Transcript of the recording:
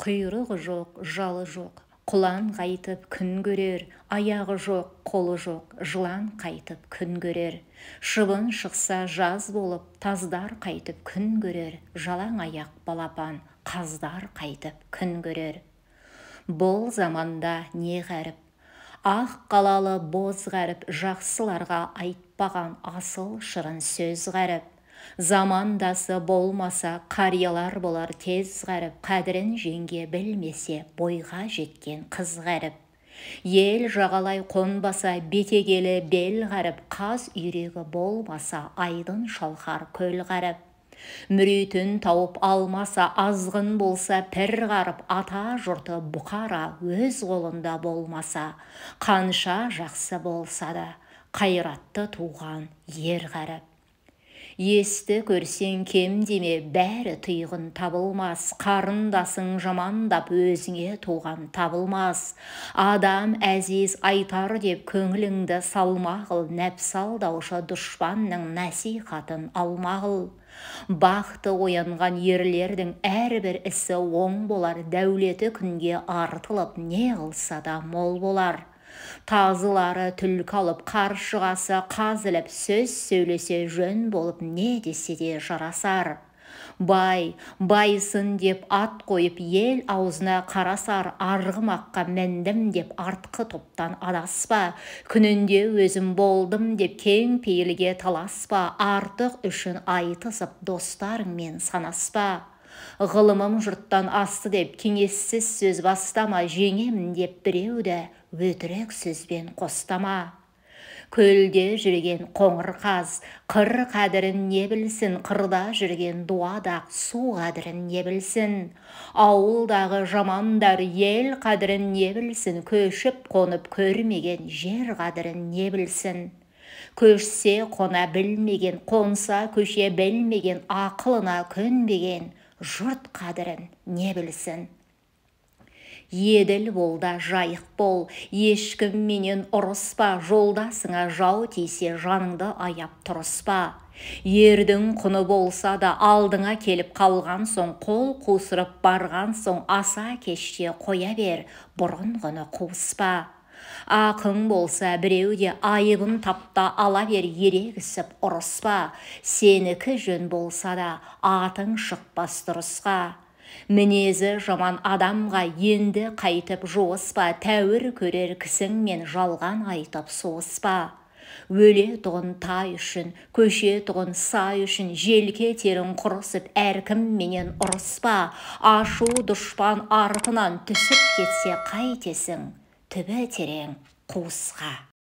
құйрығы жоқ жалы жоқ құлан қайтып күн көрер аяғы жоқ қолы жоқ жылан қайтып күн көрер шыбын шықса жаз болып таздар қайтып күн көрер жалаң аяқ балапан қаздар қайтып күн көрер бұл заманда не ғәріп ақ қалалы боз ғәріп жақсыларға айтпаған асыл шырын сөз ғәріп замандасы болмаса қариялар болар тез ғарып, қадірін жеңге білмесе бойға жеткен қыз ғаріп ел жағалай қонбаса бетегелі бел ғаріп қаз үйрегі болмаса айдын шалқар көл ғаріп мүрейтін тауып алмаса азғын болса пір қарып ата жұрты бұқара өз қолында болмаса қанша жақсы болса да қайратты туған ер ғарып есті көрсең кем деме бәрі тұйғын табылмас қарындасың жамандап өзіңе туған табылмас адам әзиз айтар деп көңіліңді салма қыл нәпсі дұшпанның насихатын алма қыл Бақты оянған ерлердің әрбір ісі оң болар дәулеті күнге артылып не қылса да мол болар тазылары түлкі алып қаршығасы қазылып сөз сөйлесе жөн болып не десе де жарасар бай байсын деп ат қойып ел аузына қарасар арғымаққа міндім деп артқы топтан адаспа күнінде өзім болдым деп кең пейілге таласпа артық үшін айтысып достарыңмен санаспа ғылымым жұрттан асты деп кеңессіз сөз бастама жеңемін деп біреуді өтірік сөзбен қостама көлде жүрген қоңыр қаз қыр қадірін не білсін қырда жүрген дуадақ су қадірін не білсін ауылдағы жамандар ел қадірін не білсін көшіп қонып көрмеген жер қадірін не білсін көшсе қона білмеген қонса көше білмеген ақылына көнбеген жұрт қадірін не білсін еділ болда жайық бол ешкім ешкімменен ұрыспа жолдасыңа жау тисе жаныңды аяп тұрыспа ердің құны болса да алдыңа келіп қалған соң қол қусырып барған соң аса кеште қоя бер бұрынғыны қуыспа ақың болса біреуде де айыбын тапта ала бер ерегісіп ұрыспа сенікі жөн болса да атың шықпас дұрысқа мінезі жаман адамға енді қайтып жуыспа тәуір көрер кісіңмен жалған айтып Өле тұғын тай үшін көше тұғын сай үшін желке терін құрысып әркімменен ұрыспа ашу дұшпан арқынан түсіп кетсе қайтесің түбі терең қуысқа